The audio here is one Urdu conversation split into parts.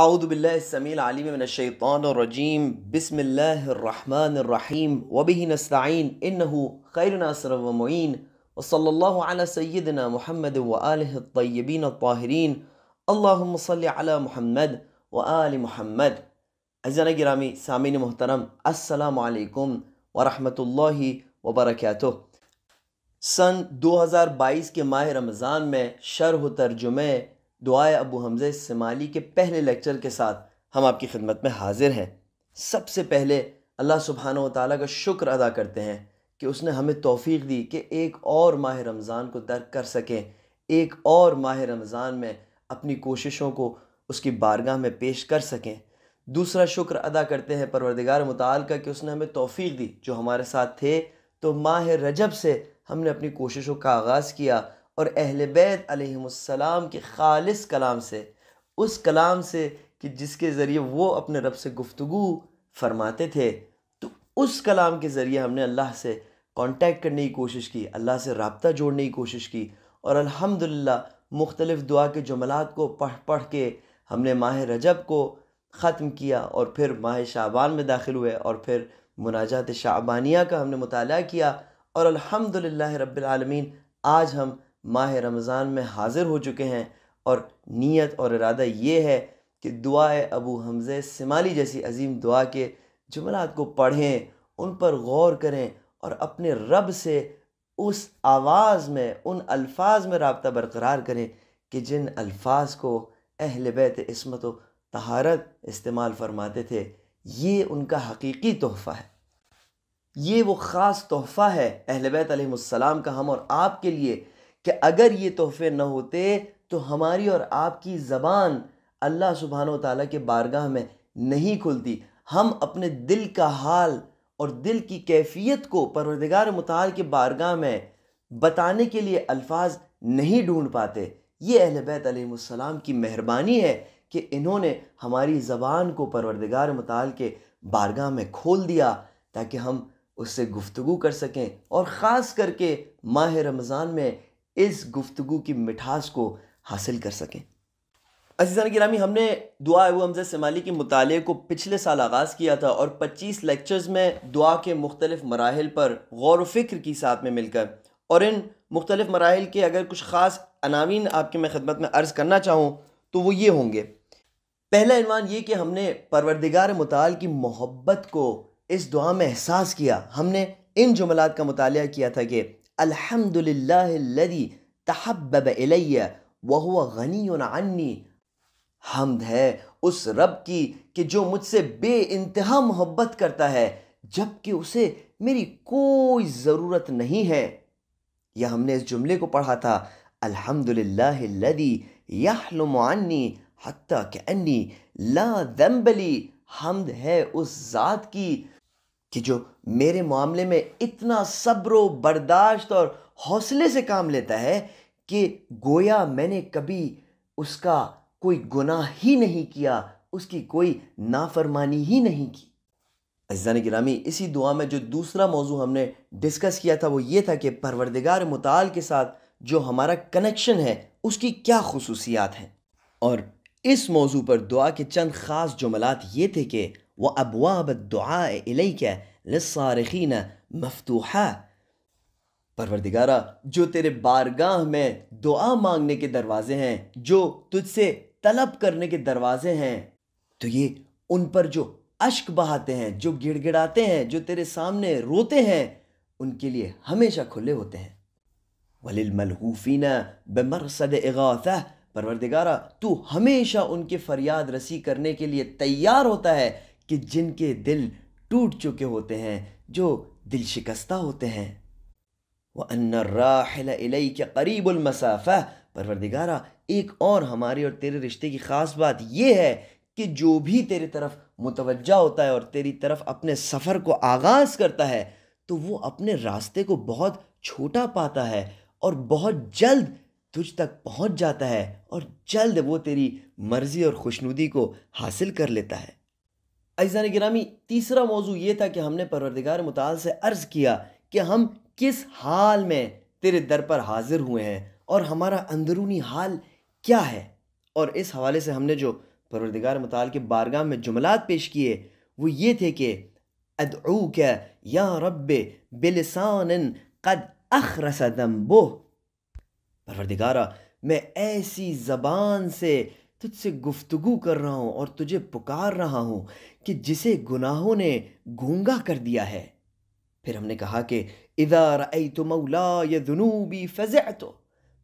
اعوذ باللہ السمیع العلیم من الشیطان الرجیم بسم اللہ الرحمن الرحیم وبه نستعین انہو خیر ناصر و معین صلی اللہ علی سیدنا محمد و آلہ الطیبین الطاہرین اللہم صلی علی محمد و آل محمد عزیزان گرامی سامین محترم السلام علیکم و اللہ وبرکاتہ سن دو ہزار بائیس کے ماہ رمضان میں شرح و ترجمہ دعائے ابو حمزہ سمالی کے پہلے لیکچر کے ساتھ ہم آپ کی خدمت میں حاضر ہیں سب سے پہلے اللہ سبحانہ و تعالیٰ کا شکر ادا کرتے ہیں کہ اس نے ہمیں توفیق دی کہ ایک اور ماہ رمضان کو درک کر سکیں ایک اور ماہ رمضان میں اپنی کوششوں کو اس کی بارگاہ میں پیش کر سکیں دوسرا شکر ادا کرتے ہیں پروردگار مطالعہ کا کہ اس نے ہمیں توفیق دی جو ہمارے ساتھ تھے تو ماہ رجب سے ہم نے اپنی کوششوں کا آغاز کیا اور اہل بیت علیہ السلام کے خالص کلام سے اس کلام سے کہ جس کے ذریعے وہ اپنے رب سے گفتگو فرماتے تھے تو اس کلام کے ذریعے ہم نے اللہ سے کانٹیکٹ کرنے کی کوشش کی اللہ سے رابطہ جوڑنے کی کوشش کی اور الحمدللہ مختلف دعا کے جملات کو پڑھ پڑھ کے ہم نے ماہ رجب کو ختم کیا اور پھر ماہ شعبان میں داخل ہوئے اور پھر مناجات شعبانیہ کا ہم نے مطالعہ کیا اور الحمدللہ رب العالمین آج ہم ماہ رمضان میں حاضر ہو چکے ہیں اور نیت اور ارادہ یہ ہے کہ دعا ابو حمزہ سمالی جیسی عظیم دعا کے جملات کو پڑھیں ان پر غور کریں اور اپنے رب سے اس آواز میں ان الفاظ میں رابطہ برقرار کریں کہ جن الفاظ کو اہل بیت عصمت و تہارت استعمال فرماتے تھے یہ ان کا حقیقی تحفہ ہے یہ وہ خاص تحفہ ہے اہل بیت علیہ السلام کا ہم اور آپ کے لیے کہ اگر یہ تحفے نہ ہوتے تو ہماری اور آپ کی زبان اللہ سبحانہ و تعالیٰ کے بارگاہ میں نہیں کھلتی ہم اپنے دل کا حال اور دل کی کیفیت کو پروردگار متعال کے بارگاہ میں بتانے کے لیے الفاظ نہیں ڈھونڈ پاتے یہ اہل بیت علیہ السلام کی مہربانی ہے کہ انہوں نے ہماری زبان کو پروردگار متعال کے بارگاہ میں کھول دیا تاکہ ہم اس سے گفتگو کر سکیں اور خاص کر کے ماہ رمضان میں اس گفتگو کی مٹھاس کو حاصل کر سکیں عزیزان گرامی ہم نے دعا ابو حمزہ سمالی کے مطالعے کو پچھلے سال آغاز کیا تھا اور پچیس لیکچرز میں دعا کے مختلف مراحل پر غور و فکر کی ساتھ میں مل کر اور ان مختلف مراحل کے اگر کچھ خاص عناوین آپ کے میں خدمت میں عرض کرنا چاہوں تو وہ یہ ہوں گے پہلا انوان یہ کہ ہم نے پروردگار مطالع کی محبت کو اس دعا میں احساس کیا ہم نے ان جملات کا مطالعہ کیا تھا کہ الحمد للہ تحبب الی وهو غنی عنی حمد ہے اس رب کی کہ جو مجھ سے بے انتہا محبت کرتا ہے جبکہ اسے میری کوئی ضرورت نہیں ہے یہ ہم نے اس جملے کو پڑھا تھا الحمد للہ حتیٰ انی لا ذنب لی حمد ہے اس ذات کی کہ جو میرے معاملے میں اتنا صبر و برداشت اور حوصلے سے کام لیتا ہے کہ گویا میں نے کبھی اس کا کوئی گناہ ہی نہیں کیا اس کی کوئی نافرمانی ہی نہیں کی عزیزان گرامی اسی دعا میں جو دوسرا موضوع ہم نے ڈسکس کیا تھا وہ یہ تھا کہ پروردگار مطال کے ساتھ جو ہمارا کنیکشن ہے اس کی کیا خصوصیات ہیں اور اس موضوع پر دعا کے چند خاص جملات یہ تھے کہ ابوا پروردگارا جو تیرے بارگاہ میں دعا مانگنے کے دروازے ہیں جو تجھ سے طلب کرنے کے دروازے ہیں تو یہ ان پر جو بہاتے ہیں جو گڑ گڑاتے ہیں جو تیرے سامنے روتے ہیں ان کے لیے ہمیشہ کھلے ہوتے ہیں ولیل ملحوفین بے مر پروردگارہ تو ہمیشہ ان کے فریاد رسی کرنے کے لیے تیار ہوتا ہے کہ جن کے دل ٹوٹ چکے ہوتے ہیں جو دل شکستہ ہوتے ہیں وَأَنَّ الرَّاحِلَ إِلَيْكَ قَرِيبُ الْمَسَافَةِ پروردگارہ ایک اور ہماری اور تیرے رشتے کی خاص بات یہ ہے کہ جو بھی تیرے طرف متوجہ ہوتا ہے اور تیری طرف اپنے سفر کو آغاز کرتا ہے تو وہ اپنے راستے کو بہت چھوٹا پاتا ہے اور بہت جلد تجھ تک پہنچ جاتا ہے اور جلد وہ تیری مرضی اور خوشنودی کو حاصل کر لیتا ہے عزیزان گرامی تیسرا موضوع یہ تھا کہ ہم نے پروردگار متعال سے عرض کیا کہ ہم کس حال میں تیرے در پر حاضر ہوئے ہیں اور ہمارا اندرونی حال کیا ہے اور اس حوالے سے ہم نے جو پروردگار متعال کے بارگاہ میں جملات پیش کیے وہ یہ تھے کہ ادعوک یا رب بلسان قد اخرس پروردگارہ میں ایسی زبان سے تجھ سے گفتگو کر رہا ہوں اور تجھے پکار رہا ہوں کہ جسے گناہوں نے گونگا کر دیا ہے پھر ہم نے کہا کہ ادارا تو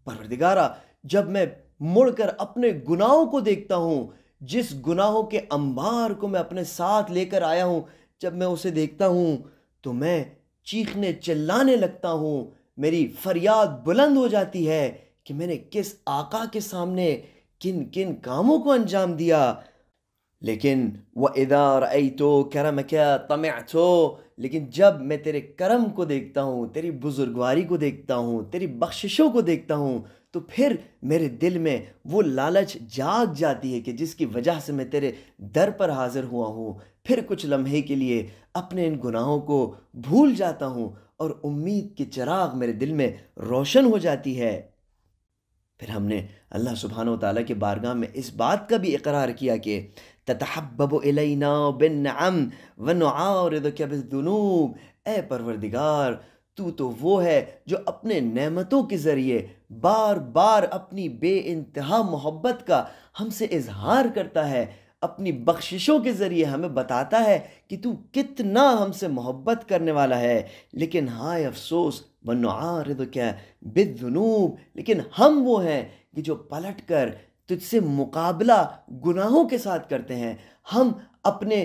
پروردگارہ جب میں مڑ کر اپنے گناہوں کو دیکھتا ہوں جس گناہوں کے انبار کو میں اپنے ساتھ لے کر آیا ہوں جب میں اسے دیکھتا ہوں تو میں چیخنے چلانے لگتا ہوں میری فریاد بلند ہو جاتی ہے کہ میں نے کس آقا کے سامنے کن کن کاموں کو انجام دیا لیکن وہ ادار اے تو کرم کیا تم اچھو لیکن جب میں تیرے کرم کو دیکھتا ہوں تیری بزرگواری کو دیکھتا ہوں تیری بخششوں کو دیکھتا ہوں تو پھر میرے دل میں وہ لالچ جاگ جاتی ہے کہ جس کی وجہ سے میں تیرے در پر حاضر ہوا ہوں پھر کچھ لمحے کے لیے اپنے ان گناہوں کو بھول جاتا ہوں اور امید کی چراغ میرے دل میں روشن ہو جاتی ہے پھر ہم نے اللہ سبحانہ و تعالیٰ کے بارگاہ میں اس بات کا بھی اقرار کیا کہ تتحبب الینا بالنعم ونعارضک بالذنوب اے پروردگار تو تو وہ ہے جو اپنے نعمتوں کے ذریعے بار بار اپنی بے انتہا محبت کا ہم سے اظہار کرتا ہے اپنی بخششوں کے ذریعے ہمیں بتاتا ہے کہ تو کتنا ہم سے محبت کرنے والا ہے لیکن ہائے افسوس بنو کیا بدنوب لیکن ہم وہ ہیں کہ جو پلٹ کر تجھ سے مقابلہ گناہوں کے ساتھ کرتے ہیں ہم اپنے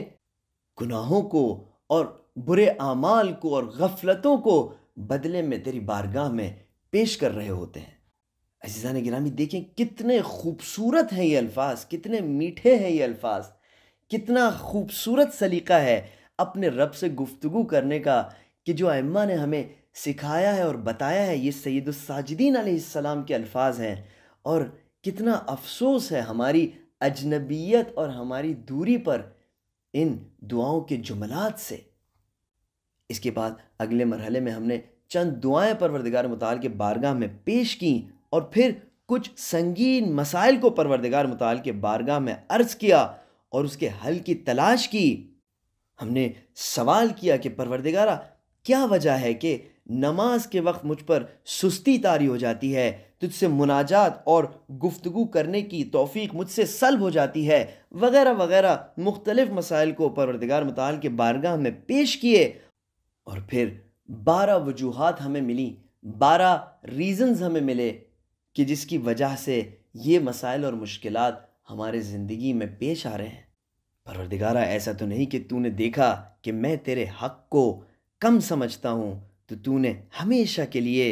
گناہوں کو اور برے اعمال کو اور غفلتوں کو بدلے میں تیری بارگاہ میں پیش کر رہے ہوتے ہیں عزیزان گرامی دیکھیں کتنے خوبصورت ہیں یہ الفاظ کتنے میٹھے ہیں یہ الفاظ کتنا خوبصورت سلیقہ ہے اپنے رب سے گفتگو کرنے کا کہ جو ائمہ نے ہمیں سکھایا ہے اور بتایا ہے یہ سید الساجدین علیہ السلام کے الفاظ ہیں اور کتنا افسوس ہے ہماری اجنبیت اور ہماری دوری پر ان دعاؤں کے جملات سے اس کے بعد اگلے مرحلے میں ہم نے چند دعائیں پروردگار مطالع کے بارگاہ میں پیش کیں اور پھر کچھ سنگین مسائل کو پروردگار مطالع کے بارگاہ میں عرض کیا اور اس کے حل کی تلاش کی ہم نے سوال کیا کہ پروردگارہ کیا وجہ ہے کہ نماز کے وقت مجھ پر سستی تاری ہو جاتی ہے تجھ سے مناجات اور گفتگو کرنے کی توفیق مجھ سے سلب ہو جاتی ہے وغیرہ وغیرہ مختلف مسائل کو پروردگار مطالع کے بارگاہ میں پیش کیے اور پھر بارہ وجوہات ہمیں ملیں بارہ ریزنز ہمیں ملے کہ جس کی وجہ سے یہ مسائل اور مشکلات ہمارے زندگی میں پیش آ رہے ہیں پروردگارہ ایسا تو نہیں کہ تو نے دیکھا کہ میں تیرے حق کو کم سمجھتا ہوں تو نے ہمیشہ کے لیے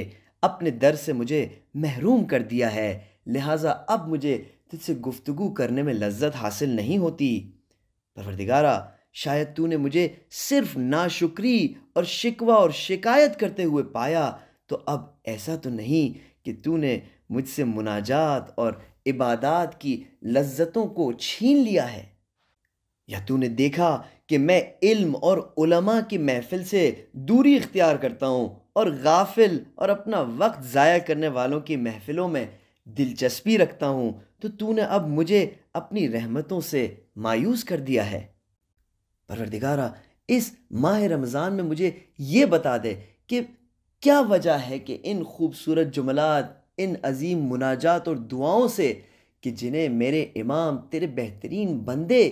اپنے در سے مجھے محروم کر دیا ہے لہٰذا اب مجھے تجھ سے گفتگو کرنے میں لذت حاصل نہیں ہوتی پروردگارہ شاید تو نے مجھے صرف ناشکری اور شکوہ اور شکایت کرتے ہوئے پایا تو اب ایسا تو نہیں کہ تو نے مجھ سے مناجات اور عبادات کی لذتوں کو چھین لیا ہے یا تو نے دیکھا کہ میں علم اور علماء کی محفل سے دوری اختیار کرتا ہوں اور غافل اور اپنا وقت ضائع کرنے والوں کی محفلوں میں دلچسپی رکھتا ہوں تو تو نے اب مجھے اپنی رحمتوں سے مایوس کر دیا ہے پروردگارہ اس ماہ رمضان میں مجھے یہ بتا دے کہ کیا وجہ ہے کہ ان خوبصورت جملات ان عظیم مناجات اور دعاؤں سے کہ جنہیں میرے امام تیرے بہترین بندے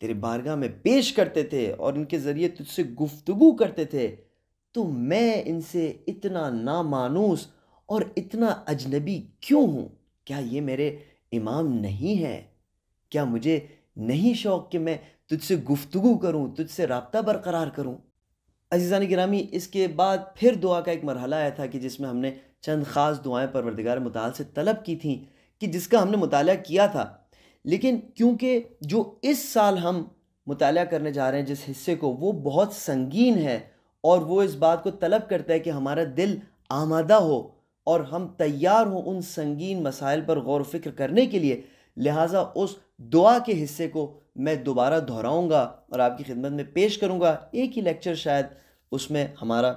تیرے بارگاہ میں پیش کرتے تھے اور ان کے ذریعے تجھ سے گفتگو کرتے تھے تو میں ان سے اتنا نامانوس اور اتنا اجنبی کیوں ہوں کیا یہ میرے امام نہیں ہیں کیا مجھے نہیں شوق کہ میں تجھ سے گفتگو کروں تجھ سے رابطہ برقرار کروں عزیزان گرامی اس کے بعد پھر دعا کا ایک مرحلہ آیا تھا کہ جس میں ہم نے چند خاص دعائیں پروردگار سے طلب کی تھیں کہ جس کا ہم نے مطالعہ کیا تھا لیکن کیونکہ جو اس سال ہم مطالعہ کرنے جا رہے ہیں جس حصے کو وہ بہت سنگین ہے اور وہ اس بات کو طلب کرتا ہے کہ ہمارا دل آمادہ ہو اور ہم تیار ہوں ان سنگین مسائل پر غور و فکر کرنے کے لیے لہٰذا اس دعا کے حصے کو میں دوبارہ دہراؤں گا اور آپ کی خدمت میں پیش کروں گا ایک ہی لیکچر شاید اس میں ہمارا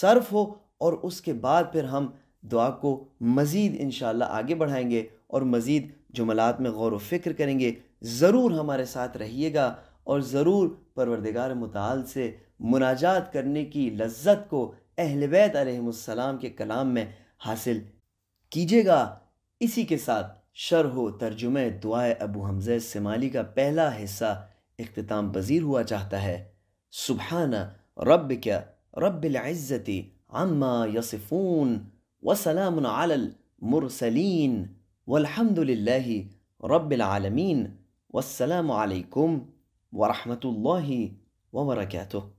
صرف ہو اور اس کے بعد پھر ہم دعا کو مزید انشاءاللہ آگے بڑھائیں گے اور مزید جملات میں غور و فکر کریں گے ضرور ہمارے ساتھ رہیے گا اور ضرور پروردگار متعال سے مناجات کرنے کی لذت کو اہل بیت علیہ السلام کے کلام میں حاصل کیجیے گا اسی کے ساتھ شرح و ترجمہ دعائے ابو حمزہ سمالی کا پہلا حصہ اختتام پذیر ہوا چاہتا ہے سبحانہ رب کیا رب العزتی عما يصفون وسلام على المرسلين والحمد لله رب العالمين والسلام عليكم ورحمه الله وبركاته